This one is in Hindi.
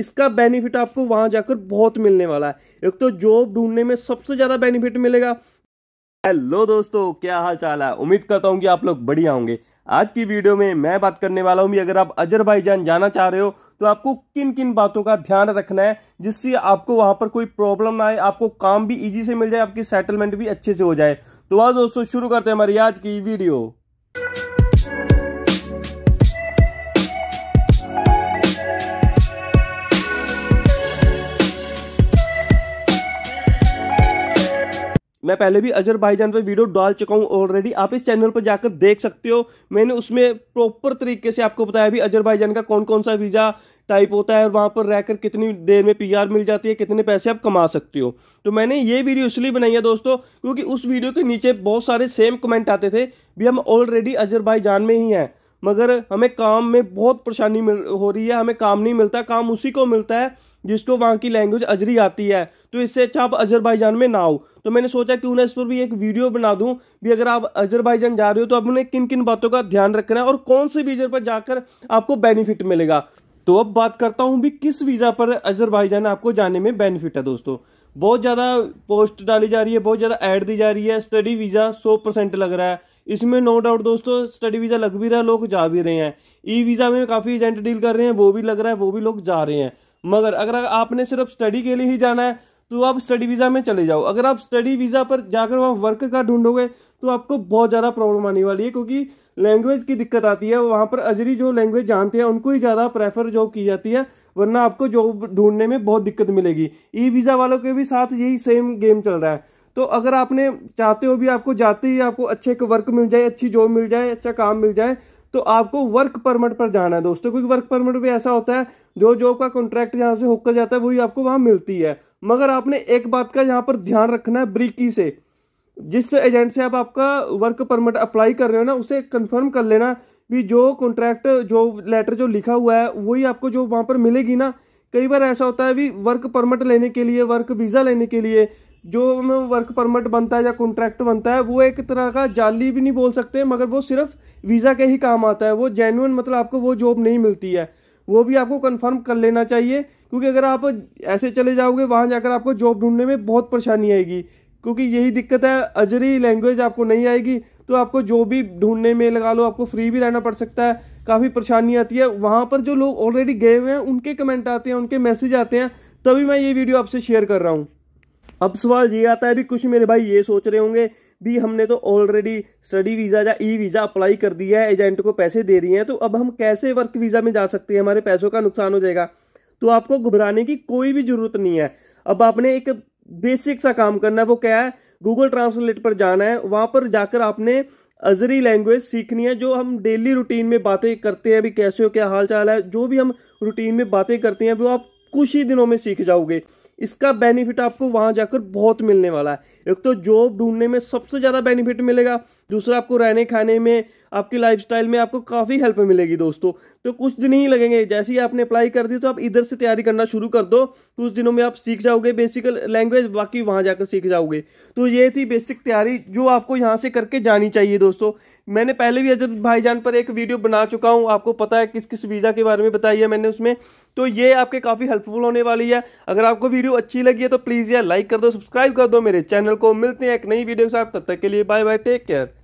इसका बेनिफिट आपको वहां जाकर बहुत मिलने वाला है एक तो जॉब ढूंढने में सबसे ज्यादा बेनिफिट मिलेगा हेलो दोस्तों क्या हाल चाल है उम्मीद करता हूँ कि आप लोग बढ़िया होंगे आज की वीडियो में मैं बात करने वाला हूँ अगर आप अजरबैजान जाना चाह रहे हो तो आपको किन किन बातों का ध्यान रखना है जिससे आपको वहां पर कोई प्रॉब्लम ना आए आपको काम भी इजी से मिल जाए आपकी सेटलमेंट भी अच्छे से हो जाए तो आज दोस्तों शुरू करते हैं हमारी आज की वीडियो मैं पहले भी जान पर वीडियो डाल चुका हूँ ऑलरेडी आप इस चैनल पर जाकर देख सकते हो मैंने उसमें प्रॉपर तरीके से आपको बताया भी जान का कौन कौन सा वीज़ा टाइप होता है और वहाँ पर रहकर कितनी देर में पीआर मिल जाती है कितने पैसे आप कमा सकते हो तो मैंने ये वीडियो इसलिए बनाई है दोस्तों क्योंकि उस वीडियो के नीचे बहुत सारे सेम कमेंट आते थे भी हम ऑलरेडी जान में ही हैं मगर हमें काम में बहुत परेशानी हो रही है हमें काम नहीं मिलता काम उसी को मिलता है जिसको वहाँ की लैंग्वेज अजरी आती है तो इससे अच्छा आप अजरबाईजान में ना हो तो मैंने सोचा क्यों ना इस पर भी एक वीडियो बना दूं भी अगर आप अजरबाईजान जा रहे हो तो आपने किन किन बातों का ध्यान रखना है और कौन से वीज़े पर जाकर आपको बेनिफिट मिलेगा तो अब बात करता हूँ भी किस वीज़ा पर अजरबाईजान आपको जाने में बेनिफिट है दोस्तों बहुत ज़्यादा पोस्ट डाली जा रही है बहुत ज़्यादा ऐड दी जा रही है स्टडी वीज़ा सौ परसेंट लग रहा है इसमें नो डाउट दोस्तों स्टडी वीज़ा लग भी रहा है लोग जा भी रहे हैं ई e वीज़ा में काफ़ी एजेंट डील कर रहे हैं वो भी लग रहा है वो भी लोग जा रहे हैं मगर अगर आपने सिर्फ स्टडी के लिए ही जाना है तो आप स्टडी वीज़ा में चले जाओ अगर आप स्टडी वीज़ा पर जाकर वहाँ वर्क का ढूंढोगे तो आपको बहुत ज़्यादा प्रॉब्लम आने वाली है क्योंकि लैंग्वेज की दिक्कत आती है वहाँ पर अजरी जो लैंग्वेज जानते हैं उनको ही ज़्यादा प्रेफर जॉब की जाती है वरना आपको जॉब ढूंढने में बहुत दिक्कत मिलेगी ई वीज़ा वालों के भी साथ यही सेम गेम चल रहा है तो अगर आपने चाहते हो भी आपको जाते ही आपको अच्छे एक वर्क मिल जाए अच्छी जॉब मिल जाए अच्छा काम मिल जाए तो आपको वर्क परमिट पर जाना है दोस्तों क्योंकि वर्क परमिट भी ऐसा होता है जो जॉब का कॉन्ट्रैक्ट जहाँ से होकर जाता है वही आपको वहां मिलती है मगर आपने एक बात का यहाँ पर ध्यान रखना है ब्रिकी से जिस एजेंट से आप आपका वर्क परमिट अप्लाई कर रहे हो ना उसे कंफर्म कर लेना भी जो कॉन्ट्रैक्ट जो लेटर जो लिखा हुआ है वही आपको जो वहाँ पर मिलेगी ना कई बार ऐसा होता है भी वर्क परमिट लेने के लिए वर्क वीज़ा लेने के लिए जो वर्क परमिट बनता है या कॉन्ट्रैक्ट बनता है वो एक तरह का जाली भी नहीं बोल सकते मगर वो सिर्फ वीज़ा के ही काम आता है वो जेन्यून मतलब आपको वो जॉब नहीं मिलती है वो भी आपको कंफर्म कर लेना चाहिए क्योंकि अगर आप ऐसे चले जाओगे वहाँ जाकर आपको जॉब ढूंढने में बहुत परेशानी आएगी क्योंकि यही दिक्कत है अजरी लैंग्वेज आपको नहीं आएगी तो आपको जो भी ढूंढने में लगा लो आपको फ्री भी रहना पड़ सकता है काफ़ी परेशानी आती है वहाँ पर जो लोग ऑलरेडी गए हुए हैं उनके कमेंट आते हैं उनके मैसेज आते हैं तभी मैं ये वीडियो आपसे शेयर कर रहा हूँ अब सवाल ये आता है भी कुछ मेरे भाई ये सोच रहे होंगे भी हमने तो ऑलरेडी स्टडी वीज़ा या ई वीज़ा अप्लाई कर दिया है एजेंट को पैसे दे दिए हैं तो अब हम कैसे वर्क वीज़ा में जा सकते हैं हमारे पैसों का नुकसान हो जाएगा तो आपको घबराने की कोई भी ज़रूरत नहीं है अब आपने एक बेसिक सा काम करना है वो क्या है गूगल ट्रांसलेट पर जाना है वहाँ पर जाकर आपने अजरी लैंग्वेज सीखनी है जो हम डेली रूटीन में बातें करते हैं अभी कैसे हो क्या हाल चाल है जो भी हम रूटीन में बातें करते हैं वो आप कुछ ही दिनों में सीख जाओगे इसका बेनिफिट आपको वहां जाकर बहुत मिलने वाला है एक तो जॉब ढूंढने में सबसे ज्यादा बेनिफिट मिलेगा दूसरा आपको रहने खाने में आपकी लाइफ में आपको काफी हेल्प मिलेगी दोस्तों तो कुछ दिन ही लगेंगे जैसे ही आपने अप्लाई कर दी तो आप इधर से तैयारी करना शुरू कर दो कुछ दिनों में आप सीख जाओगे बेसिक लैंग्वेज बाकी वहां जाकर सीख जाओगे तो ये थी बेसिक तैयारी जो आपको यहाँ से करके जानी चाहिए दोस्तों मैंने पहले भी अजर भाईजान पर एक वीडियो बना चुका हूँ आपको पता है किस किस वीज़ा के बारे में बताई है मैंने उसमें तो ये आपके काफ़ी हेल्पफुल होने वाली है अगर आपको वीडियो वीडियो अच्छी लगी है तो प्लीज़ यार लाइक कर दो सब्सक्राइब कर दो मेरे चैनल को मिलते हैं एक नई वीडियो के साथ तब तक के लिए बाय बाय टेक केयर